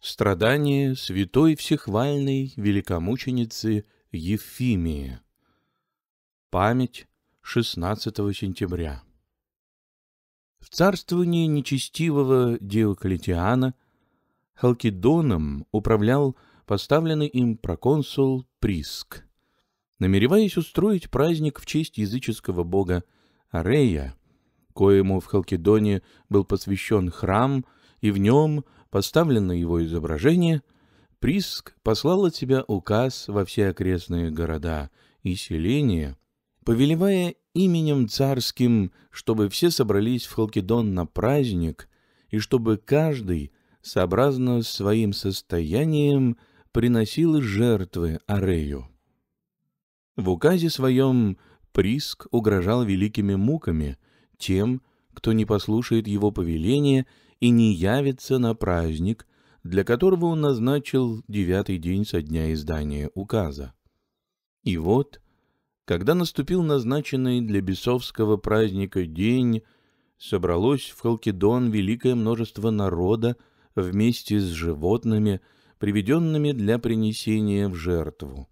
Страдание святой всехвальной великомученицы Ефимии. Память 16 сентября. В царствовании нечестивого Диоклетиана Халкидоном управлял поставленный им проконсул Приск. Намереваясь устроить праздник в честь языческого бога Арея, коему в Халкидоне был посвящен храм, и в нем – поставлено его изображение, Приск послал от себя указ во все окрестные города и селения, повелевая именем царским, чтобы все собрались в Халкидон на праздник, и чтобы каждый, сообразно своим состоянием, приносил жертвы Арею. В указе своем Приск угрожал великими муками тем, кто не послушает его повеления и не явится на праздник, для которого он назначил девятый день со дня издания указа. И вот, когда наступил назначенный для бесовского праздника день, собралось в Халкидон великое множество народа вместе с животными, приведенными для принесения в жертву.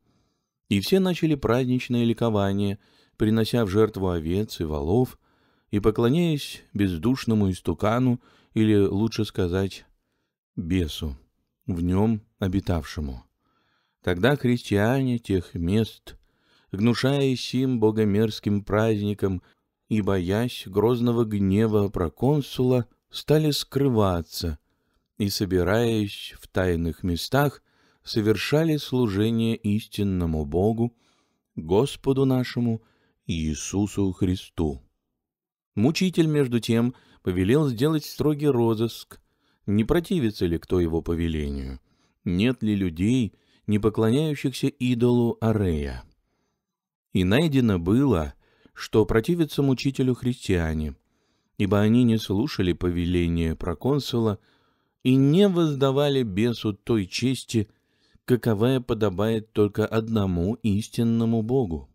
И все начали праздничное ликование, принося в жертву овец и волов, и поклоняясь бездушному истукану, или лучше сказать бесу, в нем обитавшему. Тогда христиане тех мест, гнушаясь им богомерзким праздником и боясь грозного гнева проконсула, стали скрываться и, собираясь в тайных местах, совершали служение истинному Богу, Господу нашему Иисусу Христу. Мучитель, между тем, — повелел сделать строгий розыск, не противится ли кто его повелению, нет ли людей, не поклоняющихся идолу Арея. И найдено было, что противятся мучителю христиане, ибо они не слушали повеления проконсула и не воздавали бесу той чести, каковая подобает только одному истинному Богу.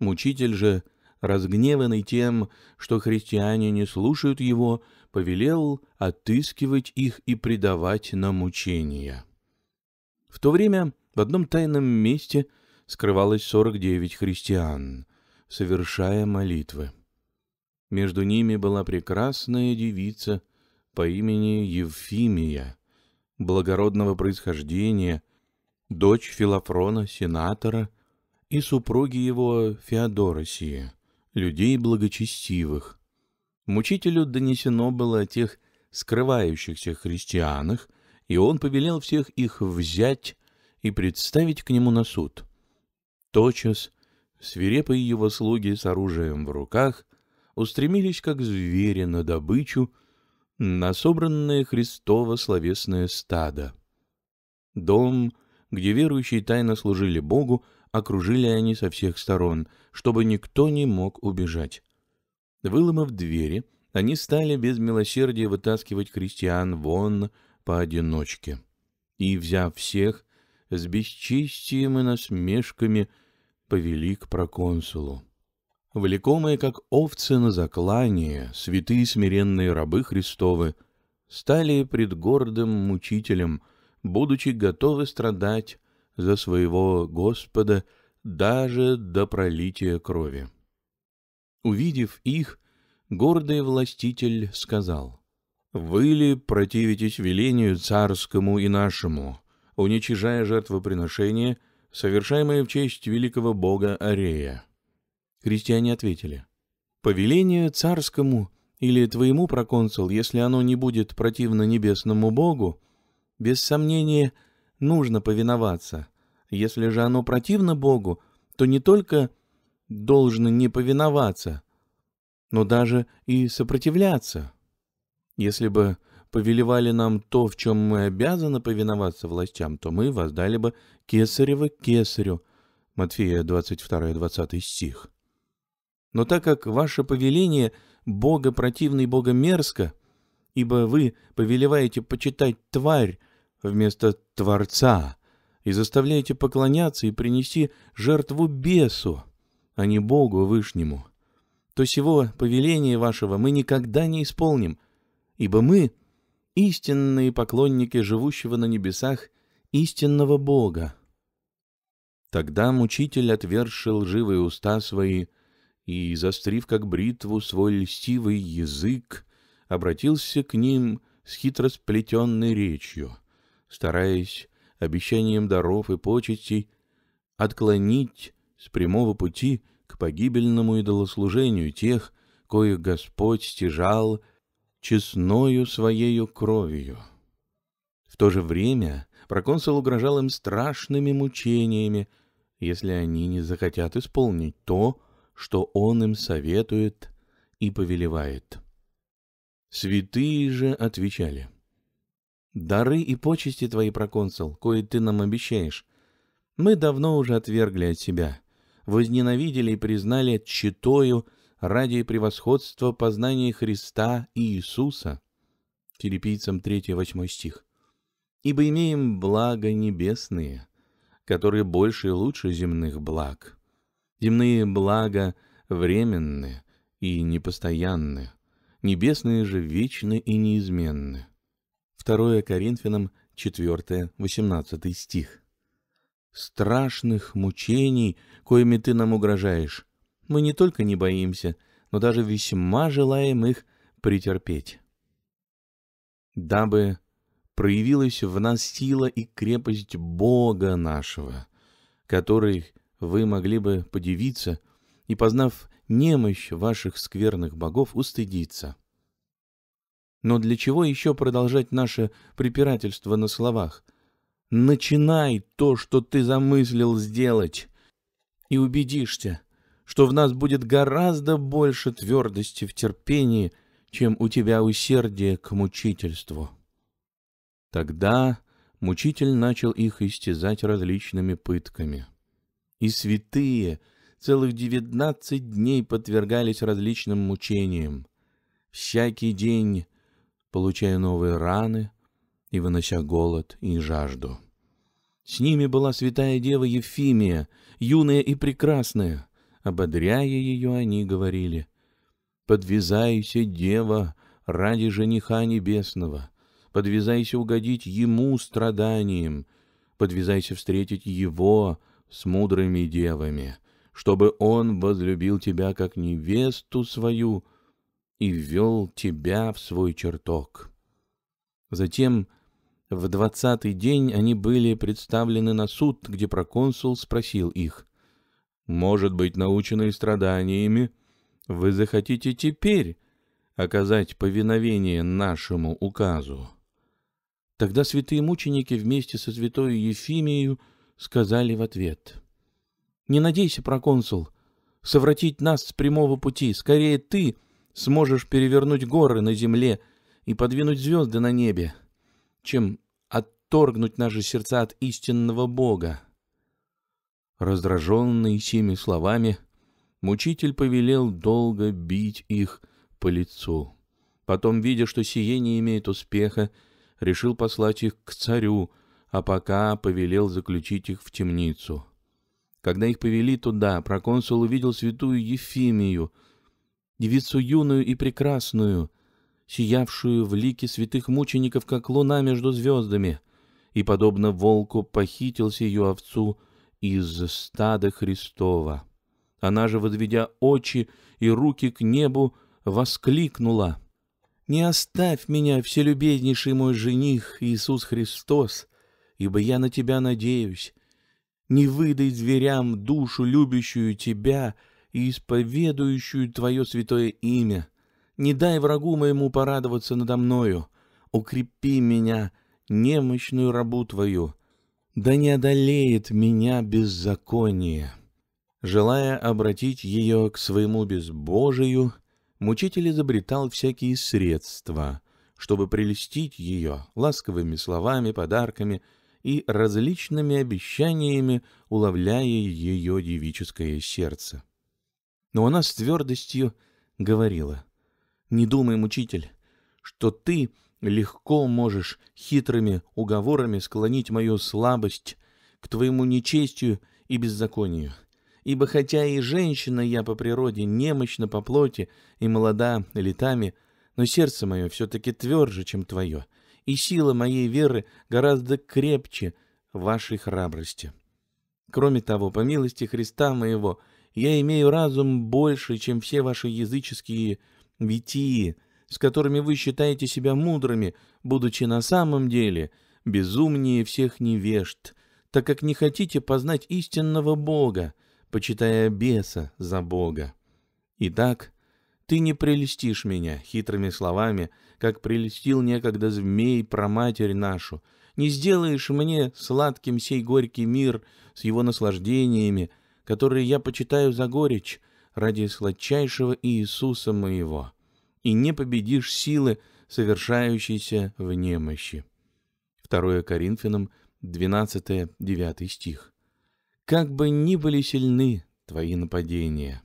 Мучитель же разгневанный тем, что христиане не слушают его, повелел отыскивать их и предавать на мучения. В то время в одном тайном месте скрывалось 49 христиан, совершая молитвы. Между ними была прекрасная девица по имени Евфимия, благородного происхождения, дочь Филофрона, сенатора, и супруги его Феодоросии, людей благочестивых. Мучителю донесено было о тех скрывающихся христианах, и он повелел всех их взять и представить к нему на суд. Тотчас свирепые его слуги с оружием в руках устремились, как звери, на добычу, на собранное Христово словесное стадо. Дом, где верующие тайно служили Богу, окружили они со всех сторон, чтобы никто не мог убежать. Выломав двери, они стали без милосердия вытаскивать крестьян вон поодиночке. И, взяв всех, с бесчестием и насмешками повели к проконсулу. Влекомые, как овцы на заклание, святые смиренные рабы Христовы, стали пред гордым мучителем, будучи готовы страдать за своего Господа даже до пролития крови. Увидев их, гордый властитель сказал, «Вы ли противитесь велению царскому и нашему, уничижая жертвоприношения, совершаемые в честь великого бога Арея?» Христиане ответили, «Повеление царскому или твоему, проконсул, если оно не будет противно небесному богу, без сомнения – нужно повиноваться. Если же оно противно Богу, то не только должно не повиноваться, но даже и сопротивляться. Если бы повелевали нам то, в чем мы обязаны повиноваться властям, то мы воздали бы кесарево кесарю. Матфея 22-20 стих. Но так как ваше повеление Бога противно и Бога мерзко, ибо вы повелеваете почитать тварь, вместо Творца и заставляете поклоняться и принести жертву бесу, а не Богу Вышнему, то сего повеления вашего мы никогда не исполним, ибо мы — истинные поклонники живущего на небесах истинного Бога. Тогда мучитель отвершил живые уста свои и, застрив как бритву свой льстивый язык, обратился к ним с хитросплетенной речью — стараясь обещанием даров и почестей отклонить с прямого пути к погибельному идолослужению тех, коих Господь стяжал честною своею кровью. В то же время проконсул угрожал им страшными мучениями, если они не захотят исполнить то, что он им советует и повелевает. Святые же отвечали — Дары и почести твои, проконсул, кое ты нам обещаешь, мы давно уже отвергли от себя, возненавидели и признали читою ради превосходства познания Христа и Иисуса. Филиппийцам 3-8 стих. Ибо имеем блага небесные, которые больше и лучше земных благ. Земные блага временны и непостоянны, небесные же вечны и неизменны. 2 Коринфянам 4, 18 стих. «Страшных мучений, коими ты нам угрожаешь, мы не только не боимся, но даже весьма желаем их претерпеть». Дабы проявилась в нас сила и крепость Бога нашего, который вы могли бы подивиться и, познав немощь ваших скверных богов, устыдиться. Но для чего еще продолжать наше препирательство на словах? Начинай то, что ты замыслил сделать, и убедишься, что в нас будет гораздо больше твердости в терпении, чем у тебя усердие к мучительству. Тогда мучитель начал их истязать различными пытками. И святые целых девятнадцать дней подвергались различным мучениям. Всякий день получая новые раны и вынося голод и жажду. С ними была святая дева Ефимия, юная и прекрасная. Ободряя ее, они говорили, «Подвязайся, дева, ради жениха небесного, подвязайся угодить ему страданием, подвязайся встретить его с мудрыми девами, чтобы он возлюбил тебя как невесту свою, и ввел тебя в свой чертог. Затем в двадцатый день они были представлены на суд, где проконсул спросил их, «Может быть, наученные страданиями, вы захотите теперь оказать повиновение нашему указу?» Тогда святые мученики вместе со святой Ефимией сказали в ответ, «Не надейся, проконсул, совратить нас с прямого пути, скорее ты — сможешь перевернуть горы на земле и подвинуть звезды на небе, чем отторгнуть наши сердца от истинного Бога. Раздраженный теми словами, мучитель повелел долго бить их по лицу. Потом, видя, что сие не имеет успеха, решил послать их к царю, а пока повелел заключить их в темницу. Когда их повели туда, проконсул увидел святую Ефимию, девицу юную и прекрасную, сиявшую в лике святых мучеников, как луна между звездами, и, подобно волку, похитил сию овцу из стада Христова. Она же, возведя очи и руки к небу, воскликнула — не оставь меня, вселюбезнейший мой жених Иисус Христос, ибо я на тебя надеюсь. Не выдай зверям душу, любящую тебя, и исповедующую Твое святое имя. Не дай врагу моему порадоваться надо мною. Укрепи меня, немощную рабу Твою. Да не одолеет меня беззаконие». Желая обратить ее к своему безбожию, мучитель изобретал всякие средства, чтобы прелестить ее ласковыми словами, подарками и различными обещаниями, уловляя ее девическое сердце но она с твердостью говорила. «Не думай, мучитель, что ты легко можешь хитрыми уговорами склонить мою слабость к твоему нечестию и беззаконию. Ибо хотя и женщина я по природе немощна по плоти и молода летами, но сердце мое все-таки тверже, чем твое, и сила моей веры гораздо крепче вашей храбрости. Кроме того, по милости Христа моего — я имею разум больше, чем все ваши языческие витии, с которыми вы считаете себя мудрыми, будучи на самом деле безумнее всех невежд, так как не хотите познать истинного Бога, почитая беса за Бога. Итак, ты не прелестишь меня хитрыми словами, как прелестил некогда змей про матерь нашу, не сделаешь мне сладким сей горький мир с его наслаждениями, которые я почитаю за горечь ради сладчайшего Иисуса моего, и не победишь силы, совершающейся в немощи. 2 Коринфянам 12-9 стих. «Как бы ни были сильны твои нападения,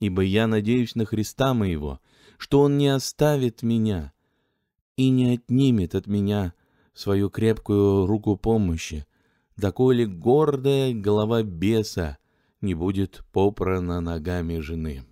ибо я надеюсь на Христа моего, что Он не оставит меня и не отнимет от меня свою крепкую руку помощи, доколе гордая голова беса не будет попрано ногами жены.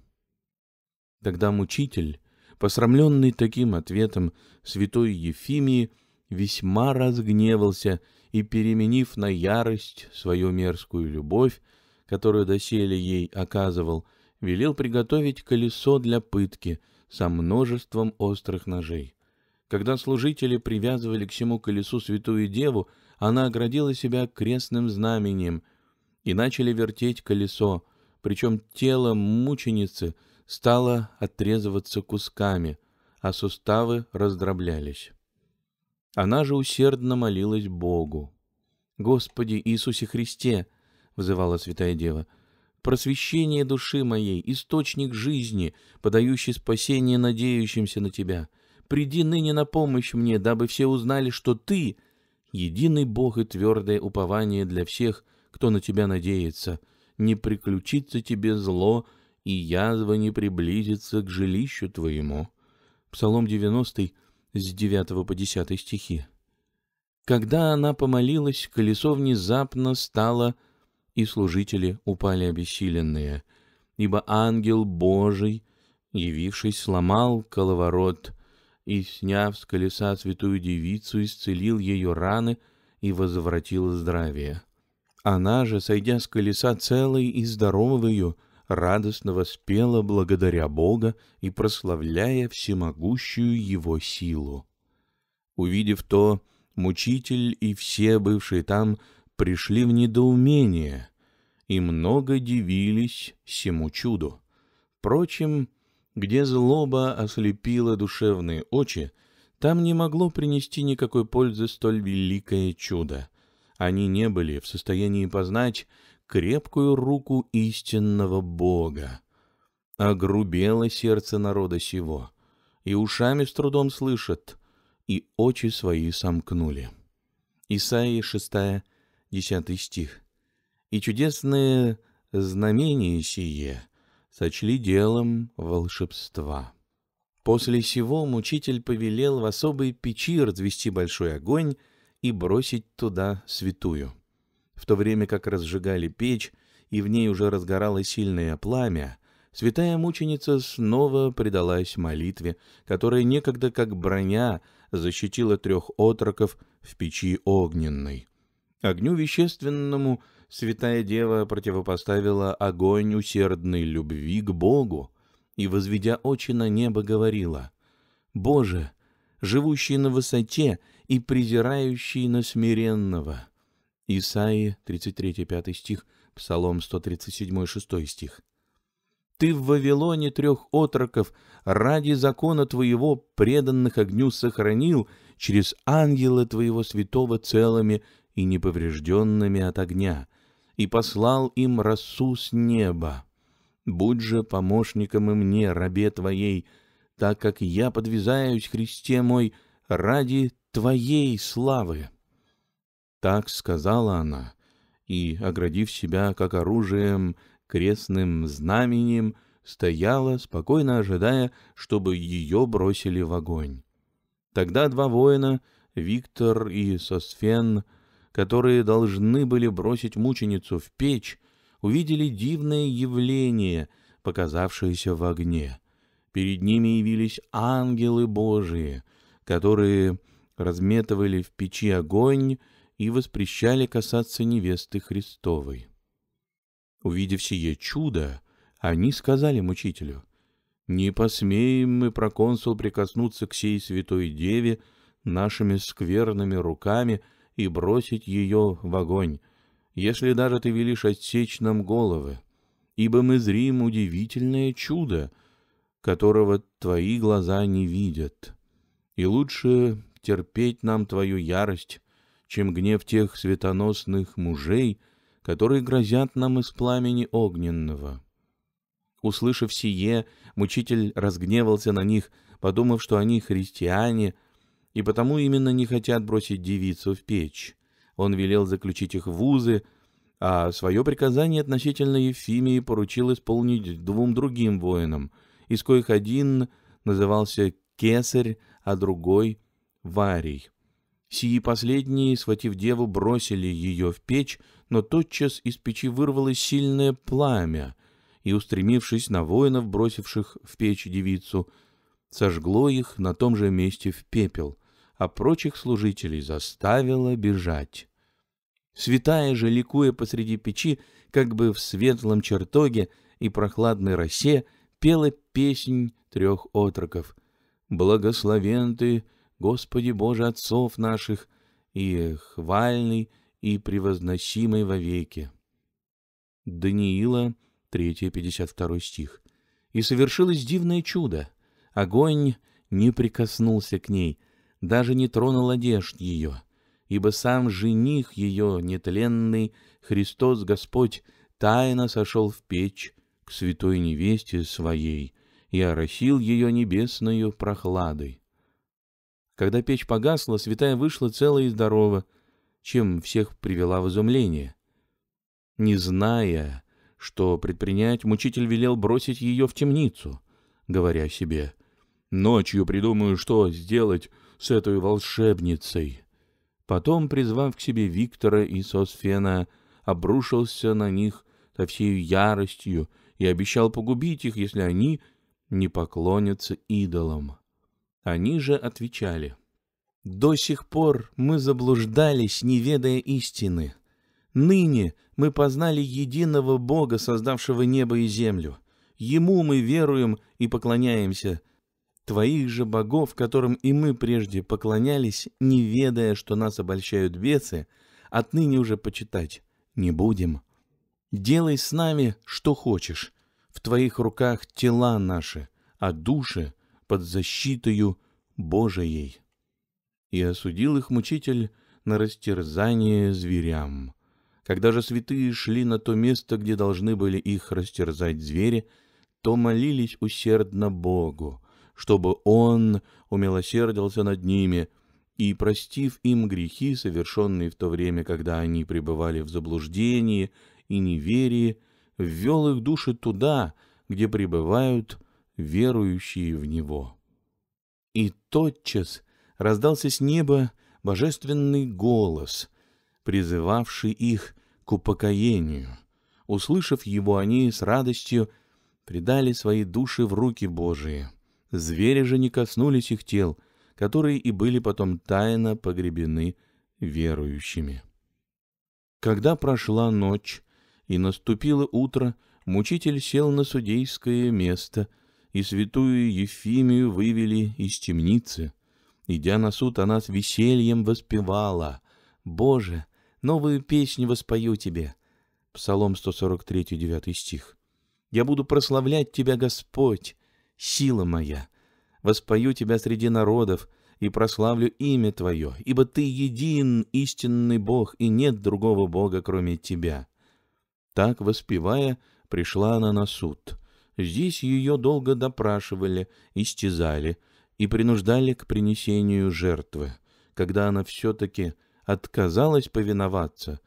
Тогда мучитель, посрамленный таким ответом святой Ефимии, весьма разгневался и, переменив на ярость свою мерзкую любовь, которую доселе ей оказывал, велел приготовить колесо для пытки со множеством острых ножей. Когда служители привязывали к всему колесу святую деву, она оградила себя крестным знамением — и начали вертеть колесо, причем тело мученицы стало отрезываться кусками, а суставы раздроблялись. Она же усердно молилась Богу. «Господи Иисусе Христе!» — взывала Святая Дева. «Просвещение души моей, источник жизни, подающий спасение надеющимся на Тебя. Приди ныне на помощь мне, дабы все узнали, что Ты — единый Бог и твердое упование для всех, кто на тебя надеется, не приключится тебе зло, и язва не приблизится к жилищу твоему». Псалом 90 с 9 по 10 стихи. Когда она помолилась, колесо внезапно стало, и служители упали обессиленные, ибо ангел Божий, явившись, сломал коловорот и, сняв с колеса святую девицу, исцелил ее раны и возвратил здравие. Она же, сойдя с колеса целой и здоровою, радостно воспела благодаря Бога и прославляя всемогущую его силу. Увидев то, мучитель и все бывшие там пришли в недоумение и много дивились всему чуду. Впрочем, где злоба ослепила душевные очи, там не могло принести никакой пользы столь великое чудо они не были в состоянии познать крепкую руку истинного Бога. Огрубело сердце народа сего, и ушами с трудом слышат, и очи свои сомкнули. Исаии 6, 10 стих. «И чудесные знамения сие сочли делом волшебства». После сего мучитель повелел в особой печи развести большой огонь, и бросить туда святую. В то время как разжигали печь, и в ней уже разгоралось сильное пламя, святая мученица снова предалась молитве, которая некогда как броня защитила трех отроков в печи огненной. Огню вещественному святая дева противопоставила огонь усердной любви к Богу и, возведя очи на небо, говорила, «Боже, живущий на высоте и презирающий на смиренного. Исаии 33, 5 стих, Псалом 137, 6 стих. Ты в Вавилоне трех отроков ради закона твоего преданных огню сохранил через ангела твоего святого целыми и неповрежденными от огня, и послал им росу с неба. Будь же помощником и мне, рабе твоей, так как я подвязаюсь, Христе мой, ради твоей славы. Так сказала она, и, оградив себя как оружием, крестным знаменем, стояла, спокойно ожидая, чтобы ее бросили в огонь. Тогда два воина, Виктор и Сосфен, которые должны были бросить мученицу в печь, увидели дивное явление, показавшееся в огне. Перед ними явились ангелы Божии, которые разметывали в печи огонь и воспрещали касаться невесты Христовой. Увидев сие чудо, они сказали мучителю, «Не посмеем мы, проконсул, прикоснуться к сей святой деве нашими скверными руками и бросить ее в огонь, если даже ты велишь отсечь нам головы, ибо мы зрим удивительное чудо, которого твои глаза не видят. И лучше терпеть нам твою ярость, чем гнев тех светоносных мужей, которые грозят нам из пламени огненного». Услышав сие, мучитель разгневался на них, подумав, что они христиане, и потому именно не хотят бросить девицу в печь. Он велел заключить их в вузы, а свое приказание относительно Ефимии поручил исполнить двум другим воинам, из коих один назывался Кесарь, а другой Варий. Сии последние, схватив деву, бросили ее в печь, но тотчас из печи вырвалось сильное пламя, и, устремившись на воинов, бросивших в печь девицу, сожгло их на том же месте в пепел, а прочих служителей заставило бежать. Святая же, ликуя посреди печи, как бы в светлом чертоге и прохладной росе, пела песнь трех отроков. «Благословен ты, Господи Боже отцов наших, и хвальный, и превозносимый во веки. Даниила, 3-52 стих. И совершилось дивное чудо. Огонь не прикоснулся к ней, даже не тронул одежд ее, ибо сам жених ее, нетленный, Христос Господь, тайно сошел в печь к святой невесте своей и оросил ее небесною прохладой. Когда печь погасла, святая вышла целая и здорова, чем всех привела в изумление. Не зная, что предпринять, мучитель велел бросить ее в темницу, говоря себе «Ночью придумаю, что сделать с этой волшебницей». Потом, призвав к себе Виктора и Сосфена, обрушился на них со всей яростью и обещал погубить их, если они не поклонятся идолам. Они же отвечали, «До сих пор мы заблуждались, не ведая истины. Ныне мы познали единого Бога, создавшего небо и землю. Ему мы веруем и поклоняемся. Твоих же богов, которым и мы прежде поклонялись, не ведая, что нас обольщают бесы, отныне уже почитать не будем. Делай с нами, что хочешь. В твоих руках тела наши, а души — под защитою Божией. И осудил их мучитель на растерзание зверям. Когда же святые шли на то место, где должны были их растерзать звери, то молились усердно Богу, чтобы Он умилосердился над ними и, простив им грехи, совершенные в то время, когда они пребывали в заблуждении и неверии, ввел их души туда, где пребывают верующие в Него. И тотчас раздался с неба божественный голос, призывавший их к упокоению. Услышав его, они с радостью предали свои души в руки Божии. Звери же не коснулись их тел, которые и были потом тайно погребены верующими. Когда прошла ночь и наступило утро, мучитель сел на судейское место — и святую Ефимию вывели из темницы. Идя на суд, она с весельем воспевала. «Боже, новую песню воспою тебе!» Псалом 143, 9 стих. «Я буду прославлять тебя, Господь, сила моя! Воспою тебя среди народов и прославлю имя твое, ибо ты един, истинный Бог, и нет другого Бога, кроме тебя». Так, воспевая, пришла она на суд — Здесь ее долго допрашивали, истязали и принуждали к принесению жертвы. Когда она все-таки отказалась повиноваться,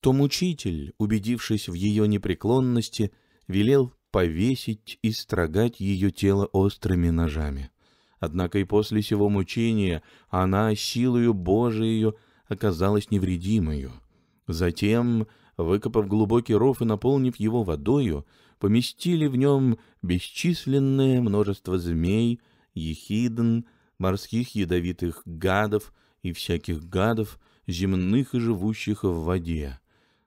то мучитель, убедившись в ее непреклонности, велел повесить и строгать ее тело острыми ножами. Однако и после сего мучения она силою Божией оказалась невредимою. Затем, выкопав глубокий ров и наполнив его водою, поместили в нем бесчисленное множество змей, ехидн, морских ядовитых гадов и всяких гадов, земных и живущих в воде.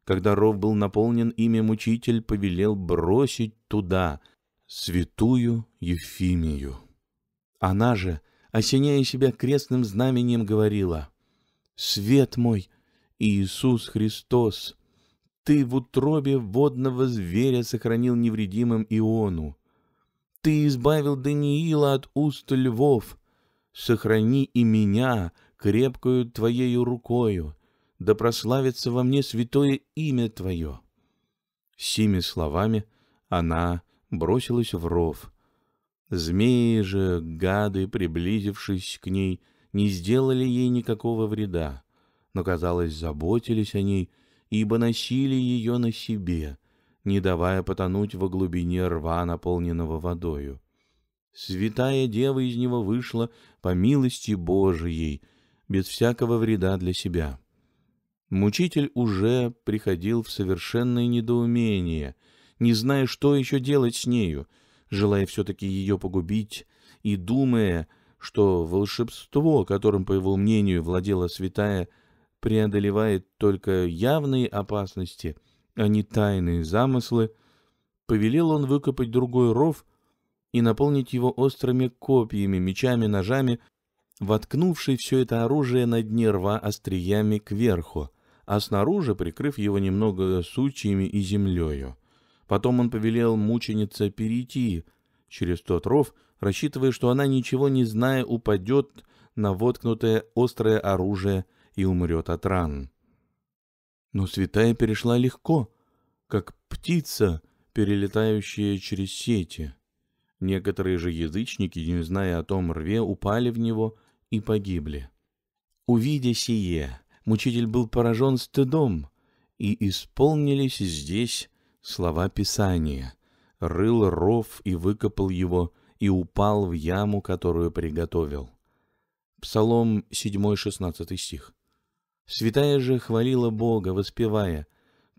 Когда ров был наполнен ими, мучитель повелел бросить туда святую Ефимию. Она же, осеняя себя крестным знаменем, говорила «Свет мой, Иисус Христос!» Ты в утробе водного зверя сохранил невредимым Иону. Ты избавил Даниила от уст львов. Сохрани и меня, крепкую Твоею рукою, да прославится во мне святое имя Твое». Сими словами она бросилась в ров. Змеи же, гады, приблизившись к ней, не сделали ей никакого вреда, но, казалось, заботились о ней — ибо носили ее на себе, не давая потонуть во глубине рва, наполненного водою. Святая Дева из него вышла по милости Божией, без всякого вреда для себя. Мучитель уже приходил в совершенное недоумение, не зная, что еще делать с нею, желая все-таки ее погубить и думая, что волшебство, которым, по его мнению, владела святая преодолевает только явные опасности, а не тайные замыслы, повелел он выкопать другой ров и наполнить его острыми копьями, мечами, ножами, воткнувший все это оружие на дне рва остриями кверху, а снаружи прикрыв его немного сучьями и землею. Потом он повелел мученице перейти через тот ров, рассчитывая, что она, ничего не зная, упадет на воткнутое острое оружие и умрет от ран. Но святая перешла легко, как птица, перелетающая через сети. Некоторые же язычники, не зная о том рве, упали в него и погибли. Увидя сие, мучитель был поражен стыдом, и исполнились здесь слова Писания. «Рыл ров и выкопал его, и упал в яму, которую приготовил». Псалом 7, 16 стих. Святая же хвалила Бога, воспевая,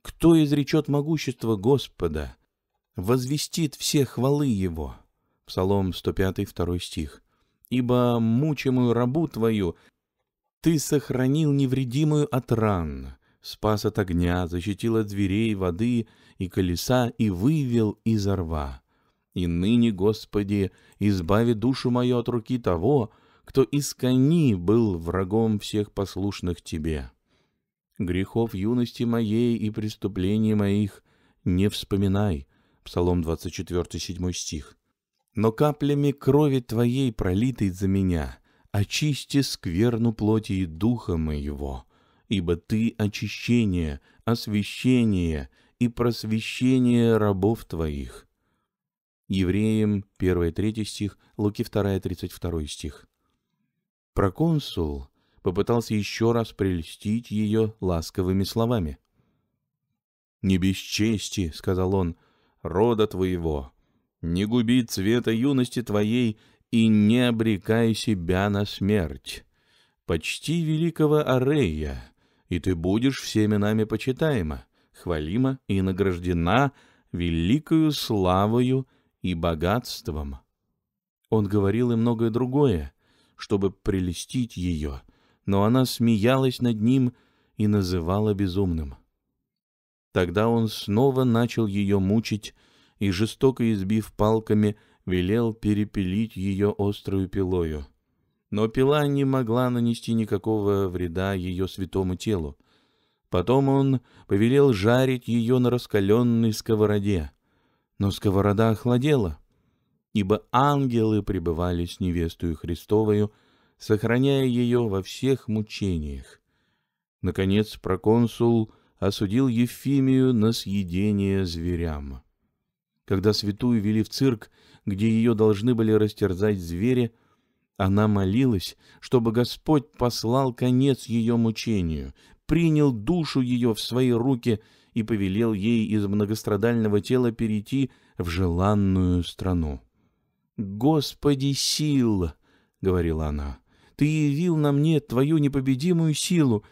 «Кто изречет могущество Господа? Возвестит все хвалы Его». Псалом 105, 2 стих. «Ибо мучимую рабу Твою Ты сохранил невредимую от ран, спас от огня, защитил от дверей воды и колеса и вывел из рва. И ныне, Господи, избави душу мою от руки того, кто из кони был врагом всех послушных тебе. Грехов юности моей и преступлений моих не вспоминай. Псалом 24, 7 стих. Но каплями крови твоей, пролитой за меня, очисти скверну плоти и духа моего, ибо ты очищение, освящение и просвещение рабов твоих. Евреям 1-3 стих, Луки 2-32 стих. Проконсул попытался еще раз прельстить ее ласковыми словами. «Не без чести», — сказал он, — «рода твоего. Не губи цвета юности твоей и не обрекай себя на смерть. Почти великого Арея, и ты будешь всеми нами почитаема, хвалима и награждена великою славою и богатством». Он говорил и многое другое, чтобы прелестить ее, но она смеялась над ним и называла безумным. Тогда он снова начал ее мучить и, жестоко избив палками, велел перепилить ее острую пилою. Но пила не могла нанести никакого вреда ее святому телу. Потом он повелел жарить ее на раскаленной сковороде. Но сковорода охладела — ибо ангелы пребывали с невестою Христовою, сохраняя ее во всех мучениях. Наконец проконсул осудил Ефимию на съедение зверям. Когда святую вели в цирк, где ее должны были растерзать звери, она молилась, чтобы Господь послал конец ее мучению, принял душу ее в свои руки и повелел ей из многострадального тела перейти в желанную страну. «Господи, сил!» — говорила она. «Ты явил на мне твою непобедимую силу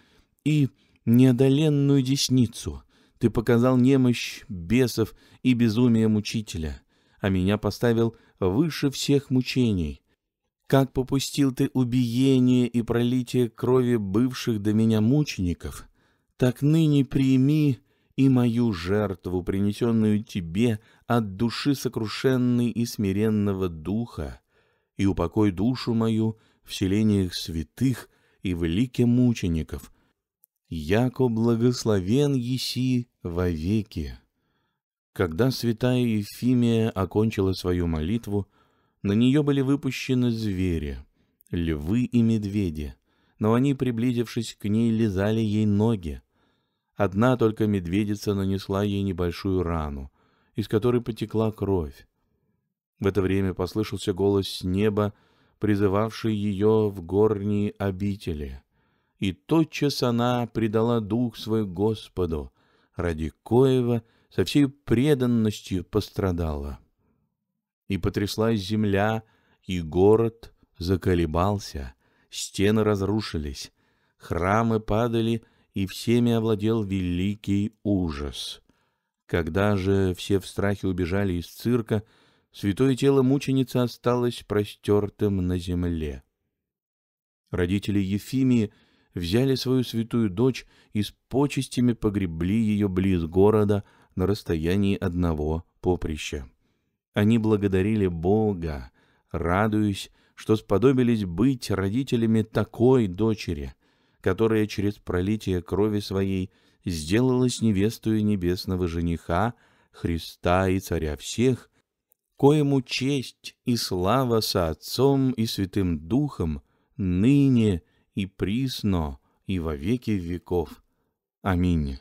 и неодоленную десницу. Ты показал немощь бесов и безумие мучителя, а меня поставил выше всех мучений. Как попустил ты убиение и пролитие крови бывших до меня мучеников, так ныне прими и мою жертву, принесенную тебе — от души сокрушенной и смиренного духа, и упокой душу мою в селениях святых и в лике мучеников, яко благословен еси вовеки». Когда святая Ефимия окончила свою молитву, на нее были выпущены звери, львы и медведи, но они, приблизившись к ней, лизали ей ноги. Одна только медведица нанесла ей небольшую рану, из которой потекла кровь. В это время послышался голос с неба, призывавший ее в горние обители. И тотчас она предала дух свой Господу, ради коего со всей преданностью пострадала. И потряслась земля, и город заколебался, стены разрушились, храмы падали, и всеми овладел великий ужас. Когда же все в страхе убежали из цирка, святое тело мученицы осталось простертым на земле. Родители Ефимии взяли свою святую дочь и с почестями погребли ее близ города на расстоянии одного поприща. Они благодарили Бога, радуясь, что сподобились быть родителями такой дочери, которая через пролитие крови своей – сделалась невестою небесного жениха, Христа и Царя всех, коему честь и слава со Отцом и Святым Духом ныне и присно и во веки веков. Аминь.